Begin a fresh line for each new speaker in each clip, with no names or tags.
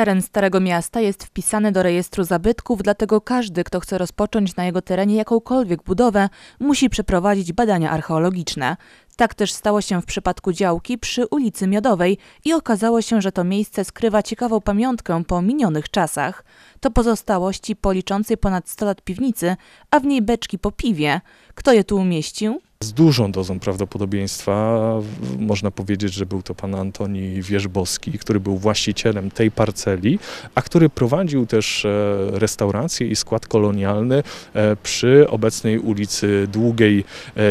Teren Starego Miasta jest wpisany do rejestru zabytków, dlatego każdy, kto chce rozpocząć na jego terenie jakąkolwiek budowę, musi przeprowadzić badania archeologiczne. Tak też stało się w przypadku działki przy ulicy Miodowej i okazało się, że to miejsce skrywa ciekawą pamiątkę po minionych czasach. To pozostałości po liczącej ponad 100 lat piwnicy, a w niej beczki po piwie. Kto je tu umieścił?
Z dużą dozą prawdopodobieństwa można powiedzieć, że był to pan Antoni Wierzbowski, który był właścicielem tej parceli, a który prowadził też e, restaurację i skład kolonialny e, przy obecnej ulicy Długiej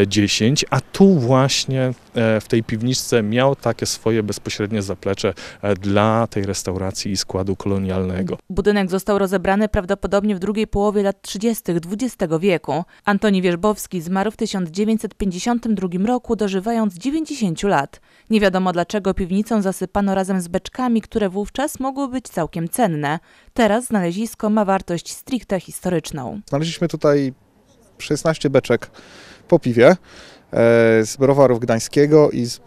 10, e, a tu właśnie właśnie e, w tej piwniczce miał takie swoje bezpośrednie zaplecze e, dla tej restauracji i składu kolonialnego.
Budynek został rozebrany prawdopodobnie w drugiej połowie lat 30. XX wieku. Antoni Wierzbowski zmarł w 1952 roku, dożywając 90 lat. Nie wiadomo dlaczego piwnicą zasypano razem z beczkami, które wówczas mogły być całkiem cenne. Teraz znalezisko ma wartość stricte historyczną.
Znaleźliśmy tutaj 16 beczek po piwie. E, z browarów gdańskiego i z,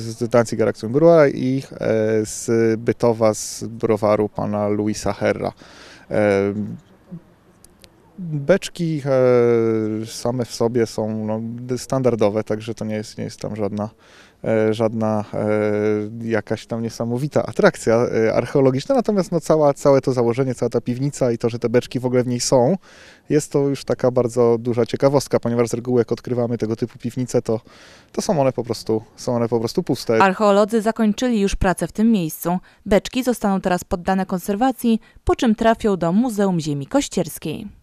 z Danziger Akcjonbruera i e, z Bytowa z browaru pana Luisa Herra. E, Beczki e, same w sobie są no, standardowe, także to nie jest, nie jest tam żadna, e, żadna e, jakaś tam niesamowita atrakcja archeologiczna, natomiast no, cała, całe to założenie, cała ta piwnica i to, że te beczki w ogóle w niej są, jest to już taka bardzo duża ciekawostka, ponieważ z reguły jak odkrywamy tego typu piwnice, to, to są, one po prostu, są one po prostu puste.
Archeolodzy zakończyli już pracę w tym miejscu. Beczki zostaną teraz poddane konserwacji, po czym trafią do Muzeum Ziemi Kościerskiej.